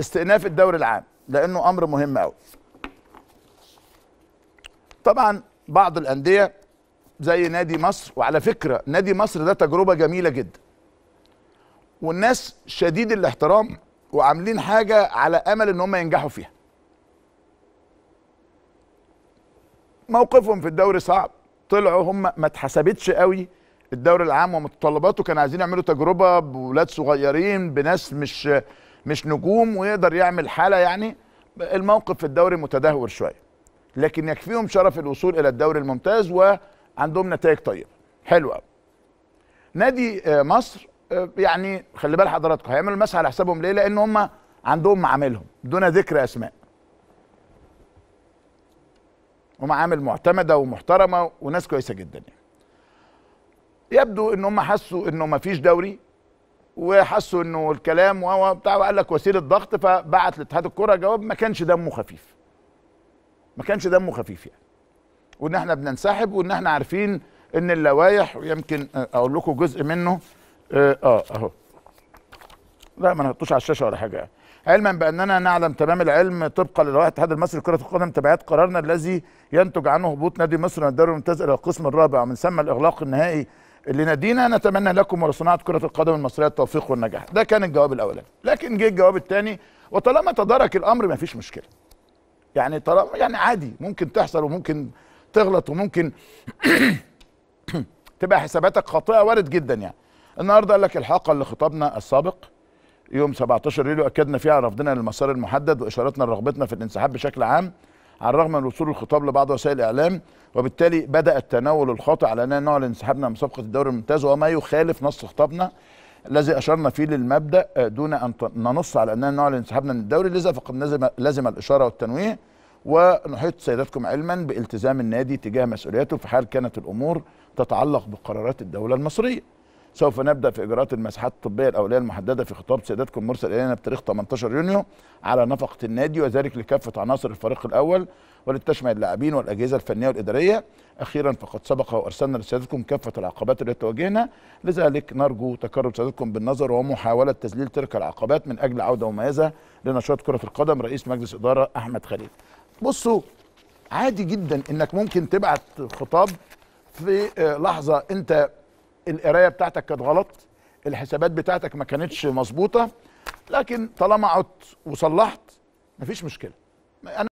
استئناف الدوري العام لانه امر مهم قوي طبعا بعض الانديه زي نادي مصر وعلى فكره نادي مصر ده تجربه جميله جدا والناس شديد الاحترام وعاملين حاجه على امل ان هم ينجحوا فيها موقفهم في الدوري صعب طلعوا هم ما اتحسبتش قوي الدوري العام ومتطلباته كانوا عايزين يعملوا تجربه بولاد صغيرين بناس مش مش نجوم ويقدر يعمل حاله يعني الموقف في الدوري متدهور شويه لكن يكفيهم شرف الوصول الى الدوري الممتاز وعندهم نتائج طيبه حلوه نادي آه، مصر آه، يعني خلي بال حضراتكم هيعملوا المسح على حسابهم ليه لان هم عندهم معاملهم دون ذكر اسماء ومعامل معتمده ومحترمه وناس كويسه جدا يعني. يبدو ان هم حسوا انه ما فيش دوري وحسوا انه الكلام وهو بتاع وقال لك وسيله ضغط فبعت لاتحاد الكره جواب ما كانش دمه خفيف ما كانش دمه خفيف يعني وان احنا بننسحب وان احنا عارفين ان اللوائح ويمكن اقول لكم جزء منه اه اهو لا ما نحطوش على الشاشه ولا حاجه يعني علما باننا نعلم تمام العلم طبقا للوائح الاتحاد المصري لكره القدم تبعات قرارنا الذي ينتج عنه هبوط نادي مصر من الدوري الممتاز الى القسم الرابع ومن ثم الاغلاق النهائي اللي نادينا نتمنى لكم ولصناعه كره القدم المصريه التوفيق والنجاح ده كان الجواب الاولاني لكن جه الجواب الثاني وطالما تدارك الامر ما فيش مشكله يعني طالما يعني عادي ممكن تحصل وممكن تغلط وممكن تبقى حساباتك خاطئه وارد جدا يعني النهارده قال لك الحلقه اللي خطابنا السابق يوم 17 يوليو اكدنا فيها رفضنا للمسار المحدد واشارتنا لرغبتنا في الانسحاب بشكل عام على الرغم من وصول الخطاب لبعض وسائل الاعلام وبالتالي بدا التناول الخاطئ على اننا نعلن انسحابنا من صفقه الدوري الممتاز وما يخالف نص خطابنا الذي اشرنا فيه للمبدا آه، دون ان ننص على اننا نعلن انسحابنا من الدوري لذا فقد لزم الاشاره والتنويه ونحيط سيداتكم علما بالتزام النادي تجاه مسؤولياته في حال كانت الامور تتعلق بقرارات الدوله المصريه سوف نبدا في اجراءات المساحات الطبيه الاوليه المحدده في خطاب سيادتكم مرسل الينا بتاريخ 18 يونيو على نفقه النادي وذلك لكافه عناصر الفريق الاول ولتشمل اللاعبين والاجهزه الفنيه والاداريه اخيرا فقد سبق وارسلنا لسيادتكم كافه العقبات التي تواجهنا لذلك نرجو تكرم سيادتكم بالنظر ومحاوله تذليل تلك العقبات من اجل عوده مميزه لنشاط كره القدم رئيس مجلس اداره احمد خليل بصوا عادي جدا انك ممكن تبعت خطاب في آه، لحظه انت القرايه بتاعتك كانت غلط الحسابات بتاعتك ما كانتش مظبوطه لكن طالما عدت وصلحت مفيش مشكله انا